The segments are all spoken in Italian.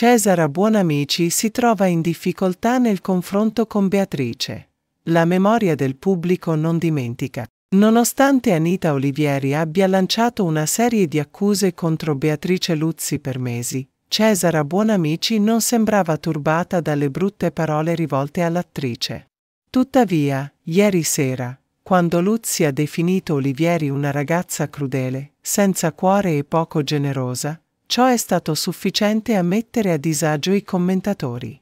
Cesara Buonamici si trova in difficoltà nel confronto con Beatrice. La memoria del pubblico non dimentica. Nonostante Anita Olivieri abbia lanciato una serie di accuse contro Beatrice Luzzi per mesi, Cesara Buonamici non sembrava turbata dalle brutte parole rivolte all'attrice. Tuttavia, ieri sera, quando Luzzi ha definito Olivieri una ragazza crudele, senza cuore e poco generosa, Ciò è stato sufficiente a mettere a disagio i commentatori.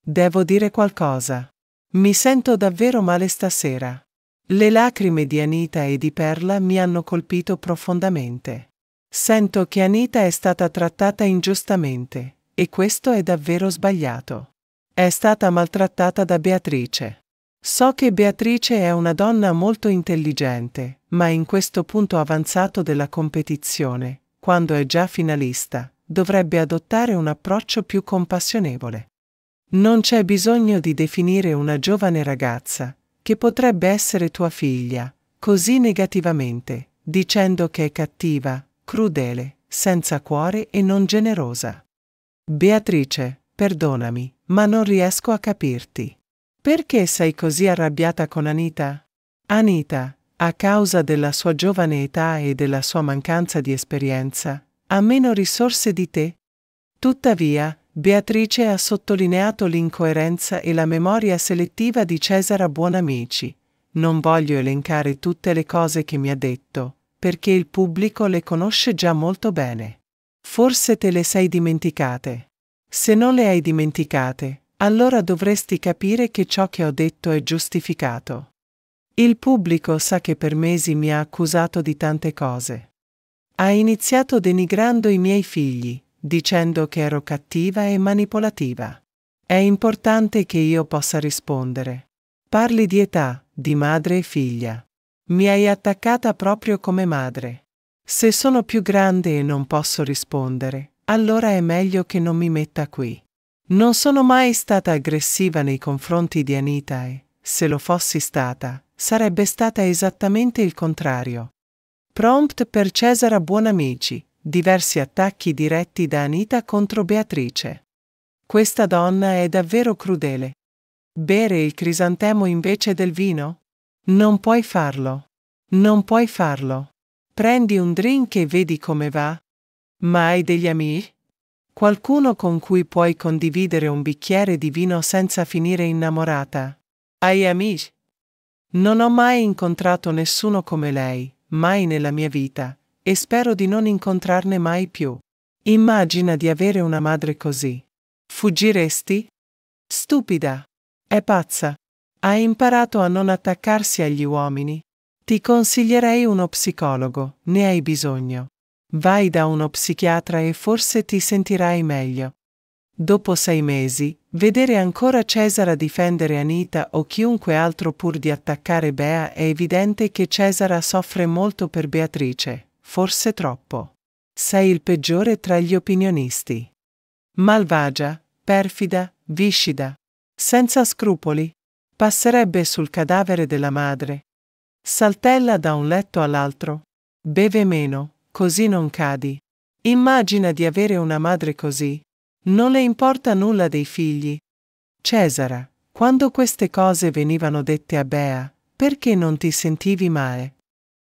Devo dire qualcosa. Mi sento davvero male stasera. Le lacrime di Anita e di Perla mi hanno colpito profondamente. Sento che Anita è stata trattata ingiustamente, e questo è davvero sbagliato. È stata maltrattata da Beatrice. So che Beatrice è una donna molto intelligente, ma in questo punto avanzato della competizione, quando è già finalista, dovrebbe adottare un approccio più compassionevole. Non c'è bisogno di definire una giovane ragazza, che potrebbe essere tua figlia, così negativamente, dicendo che è cattiva, crudele, senza cuore e non generosa. Beatrice, perdonami, ma non riesco a capirti. Perché sei così arrabbiata con Anita? Anita, a causa della sua giovane età e della sua mancanza di esperienza, ha meno risorse di te. Tuttavia, Beatrice ha sottolineato l'incoerenza e la memoria selettiva di Cesara Buonamici. Non voglio elencare tutte le cose che mi ha detto, perché il pubblico le conosce già molto bene. Forse te le sei dimenticate. Se non le hai dimenticate, allora dovresti capire che ciò che ho detto è giustificato. Il pubblico sa che per mesi mi ha accusato di tante cose. Ha iniziato denigrando i miei figli, dicendo che ero cattiva e manipolativa. È importante che io possa rispondere. Parli di età, di madre e figlia. Mi hai attaccata proprio come madre. Se sono più grande e non posso rispondere, allora è meglio che non mi metta qui. Non sono mai stata aggressiva nei confronti di Anita e, se lo fossi stata, sarebbe stata esattamente il contrario. Prompt per Cesara Buonamici, diversi attacchi diretti da Anita contro Beatrice. Questa donna è davvero crudele. Bere il crisantemo invece del vino? Non puoi farlo. Non puoi farlo. Prendi un drink e vedi come va. Ma hai degli amici? Qualcuno con cui puoi condividere un bicchiere di vino senza finire innamorata? Ai amici. Non ho mai incontrato nessuno come lei, mai nella mia vita, e spero di non incontrarne mai più. Immagina di avere una madre così. Fuggiresti? Stupida. È pazza. Hai imparato a non attaccarsi agli uomini? Ti consiglierei uno psicologo, ne hai bisogno. Vai da uno psichiatra e forse ti sentirai meglio. Dopo sei mesi, vedere ancora Cesara difendere Anita o chiunque altro pur di attaccare Bea è evidente che Cesara soffre molto per Beatrice, forse troppo. Sei il peggiore tra gli opinionisti. Malvagia, perfida, viscida, senza scrupoli. Passerebbe sul cadavere della madre. Saltella da un letto all'altro. Beve meno, così non cadi. Immagina di avere una madre così, non le importa nulla dei figli. Cesara, quando queste cose venivano dette a Bea, perché non ti sentivi male?